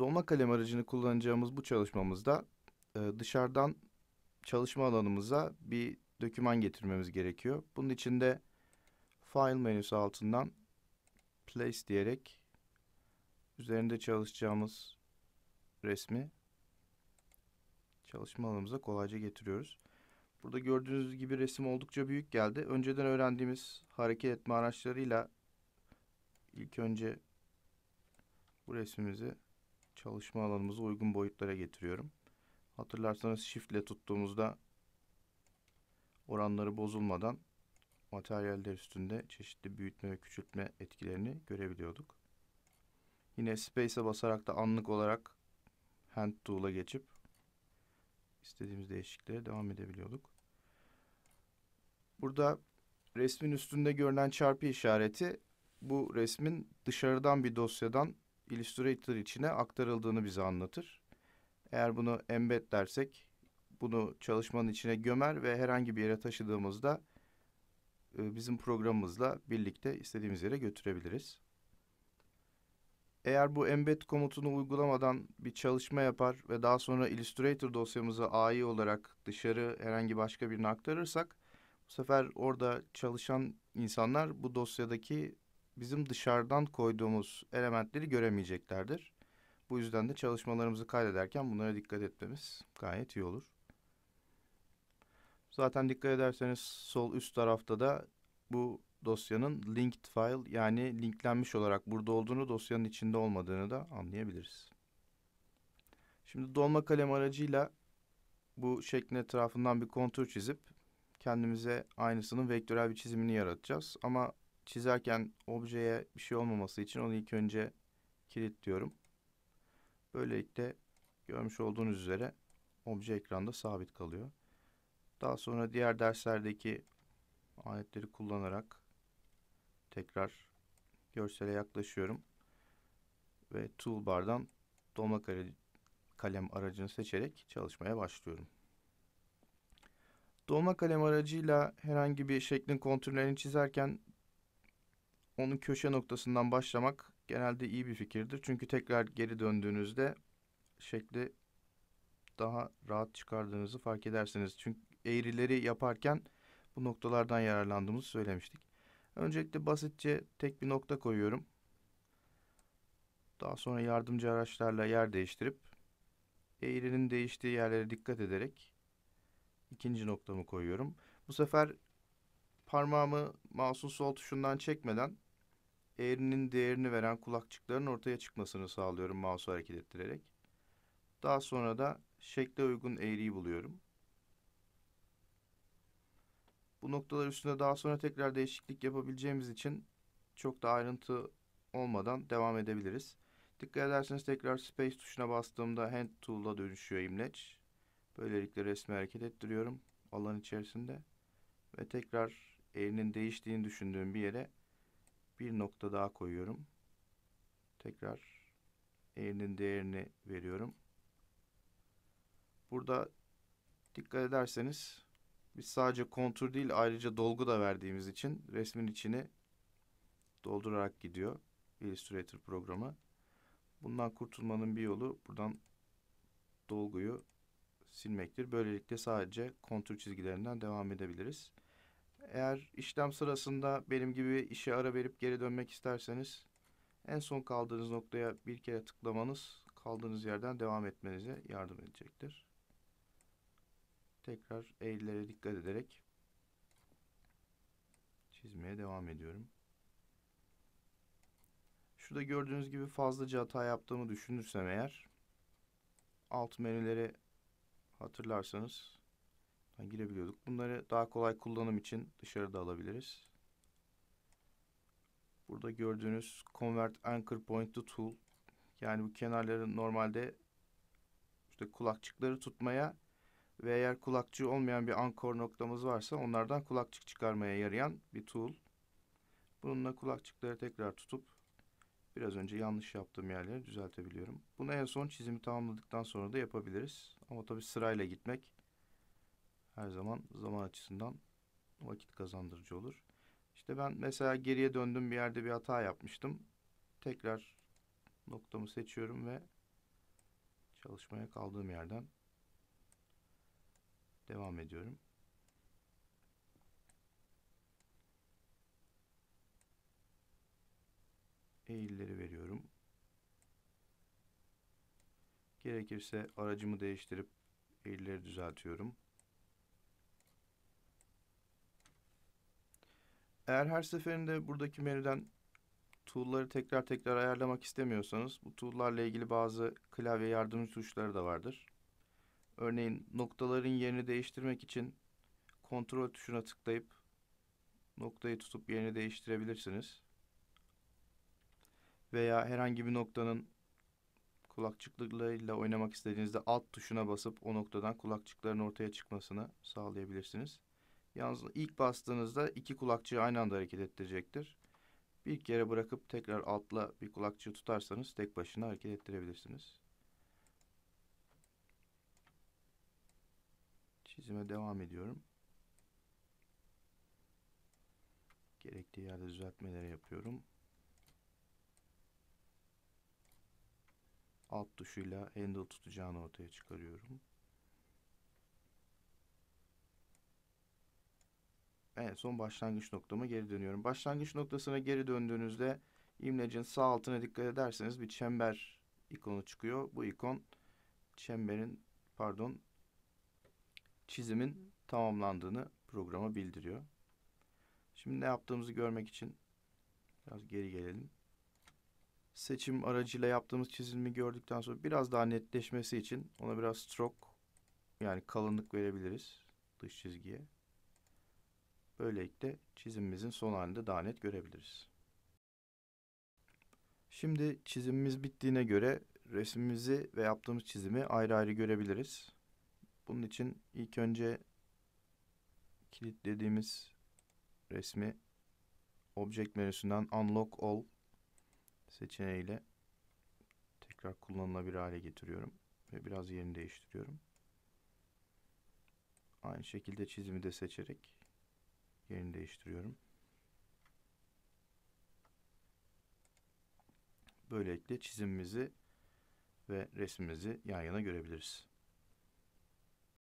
Dolma kalem aracını kullanacağımız bu çalışmamızda e, dışarıdan çalışma alanımıza bir döküman getirmemiz gerekiyor. Bunun için de File menüsü altından Place diyerek üzerinde çalışacağımız resmi çalışma alanımıza kolayca getiriyoruz. Burada gördüğünüz gibi resim oldukça büyük geldi. Önceden öğrendiğimiz hareket etme araçlarıyla ilk önce bu resmimizi çalışma alanımızı uygun boyutlara getiriyorum. Hatırlarsanız shift ile tuttuğumuzda oranları bozulmadan materyaller üstünde çeşitli büyütme ve küçültme etkilerini görebiliyorduk. Yine space'e basarak da anlık olarak hand tool'a geçip istediğimiz değişikliklere devam edebiliyorduk. Burada resmin üstünde görünen çarpı işareti bu resmin dışarıdan bir dosyadan Illustrator içine aktarıldığını bize anlatır. Eğer bunu embed dersek bunu çalışmanın içine gömer ve herhangi bir yere taşıdığımızda e, bizim programımızla birlikte istediğimiz yere götürebiliriz. Eğer bu embed komutunu uygulamadan bir çalışma yapar ve daha sonra Illustrator dosyamızı AI olarak dışarı herhangi başka birine aktarırsak bu sefer orada çalışan insanlar bu dosyadaki bizim dışarıdan koyduğumuz elementleri göremeyeceklerdir. Bu yüzden de çalışmalarımızı kaydederken bunlara dikkat etmemiz gayet iyi olur. Zaten dikkat ederseniz sol üst tarafta da bu dosyanın linked file yani linklenmiş olarak burada olduğunu dosyanın içinde olmadığını da anlayabiliriz. Şimdi dolma kalem aracıyla bu şeklin etrafından bir kontur çizip kendimize aynısının vektörel bir çizimini yaratacağız. Ama çizerken objeye bir şey olmaması için onu ilk önce kilitliyorum. Böylelikle görmüş olduğunuz üzere obje ekranda sabit kalıyor. Daha sonra diğer derslerdeki aletleri kullanarak tekrar görsele yaklaşıyorum. Ve toolbar'dan dolma kalem aracını seçerek çalışmaya başlıyorum. Dolma kalem aracıyla herhangi bir şeklin kontürlerini çizerken onun köşe noktasından başlamak genelde iyi bir fikirdir. Çünkü tekrar geri döndüğünüzde şekli daha rahat çıkardığınızı fark edersiniz. Çünkü eğrileri yaparken bu noktalardan yararlandığımızı söylemiştik. Öncelikle basitçe tek bir nokta koyuyorum. Daha sonra yardımcı araçlarla yer değiştirip eğrinin değiştiği yerlere dikkat ederek ikinci noktamı koyuyorum. Bu sefer parmağımı mouse'un sol tuşundan çekmeden eğrinin değerini veren kulakçıkların ortaya çıkmasını sağlıyorum mouse'u hareket ettirerek. Daha sonra da şekle uygun eğriyi buluyorum. Bu noktalar üstünde daha sonra tekrar değişiklik yapabileceğimiz için çok da ayrıntı olmadan devam edebiliriz. Dikkat ederseniz tekrar space tuşuna bastığımda hand tool'a dönüşüyor imleç. Böylelikle resmi hareket ettiriyorum alan içerisinde ve tekrar eğrinin değiştiğini düşündüğüm bir yere bir nokta daha koyuyorum. Tekrar eğrinin değerini veriyorum. Burada dikkat ederseniz biz sadece kontur değil ayrıca dolgu da verdiğimiz için resmin içini doldurarak gidiyor Illustrator programı. Bundan kurtulmanın bir yolu buradan dolguyu silmektir. Böylelikle sadece kontur çizgilerinden devam edebiliriz. Eğer işlem sırasında benim gibi işe ara verip geri dönmek isterseniz en son kaldığınız noktaya bir kere tıklamanız kaldığınız yerden devam etmenize yardım edecektir. Tekrar eğrilere dikkat ederek çizmeye devam ediyorum. Şurada gördüğünüz gibi fazlaca hata yaptığımı düşünürsem eğer alt menüleri hatırlarsanız alttan girebiliyorduk. Bunları daha kolay kullanım için dışarıda alabiliriz. Burada gördüğünüz Convert Anchor Point to Tool. Yani bu kenarları normalde işte kulakçıkları tutmaya ve eğer kulakçığı olmayan bir anchor noktamız varsa onlardan kulakçık çıkarmaya yarayan bir tool. Bununla kulakçıkları tekrar tutup biraz önce yanlış yaptığım yerleri düzeltebiliyorum. Bunu en son çizimi tamamladıktan sonra da yapabiliriz. Ama tabii sırayla gitmek her zaman zaman açısından vakit kazandırıcı olur. İşte ben mesela geriye döndüm bir yerde bir hata yapmıştım. Tekrar noktamı seçiyorum ve çalışmaya kaldığım yerden devam ediyorum. Eğilleri veriyorum. Gerekirse aracımı değiştirip eğilleri düzeltiyorum. Eğer her seferinde buradaki menüden tool'ları tekrar tekrar ayarlamak istemiyorsanız bu tool'larla ilgili bazı klavye yardımcı tuşları da vardır. Örneğin noktaların yerini değiştirmek için kontrol tuşuna tıklayıp noktayı tutup yerini değiştirebilirsiniz. Veya herhangi bir noktanın kulakçıklarıyla oynamak istediğinizde alt tuşuna basıp o noktadan kulakçıkların ortaya çıkmasını sağlayabilirsiniz. Yalnız ilk bastığınızda iki kulakçığı aynı anda hareket ettirecektir. Bir kere bırakıp tekrar altla bir kulakçığı tutarsanız tek başına hareket ettirebilirsiniz. Çizime devam ediyorum. Gerektiği yerde düzeltmeleri yapıyorum. Alt tuşuyla handle tutacağını ortaya çıkarıyorum. en son başlangıç noktama geri dönüyorum. Başlangıç noktasına geri döndüğünüzde imlecin sağ altına dikkat ederseniz bir çember ikonu çıkıyor. Bu ikon çemberin pardon çizimin tamamlandığını programa bildiriyor. Şimdi ne yaptığımızı görmek için biraz geri gelelim. Seçim aracıyla yaptığımız çizimi gördükten sonra biraz daha netleşmesi için ona biraz stroke yani kalınlık verebiliriz dış çizgiye. Böylelikle çizimimizin son halinde daha net görebiliriz. Şimdi çizimimiz bittiğine göre resmimizi ve yaptığımız çizimi ayrı ayrı görebiliriz. Bunun için ilk önce kilitlediğimiz resmi Object menüsünden Unlock All seçeneğiyle tekrar kullanılabilir hale getiriyorum ve biraz yerini değiştiriyorum. Aynı şekilde çizimi de seçerek yerini değiştiriyorum. Böylelikle çizimimizi ve resmimizi yan yana görebiliriz.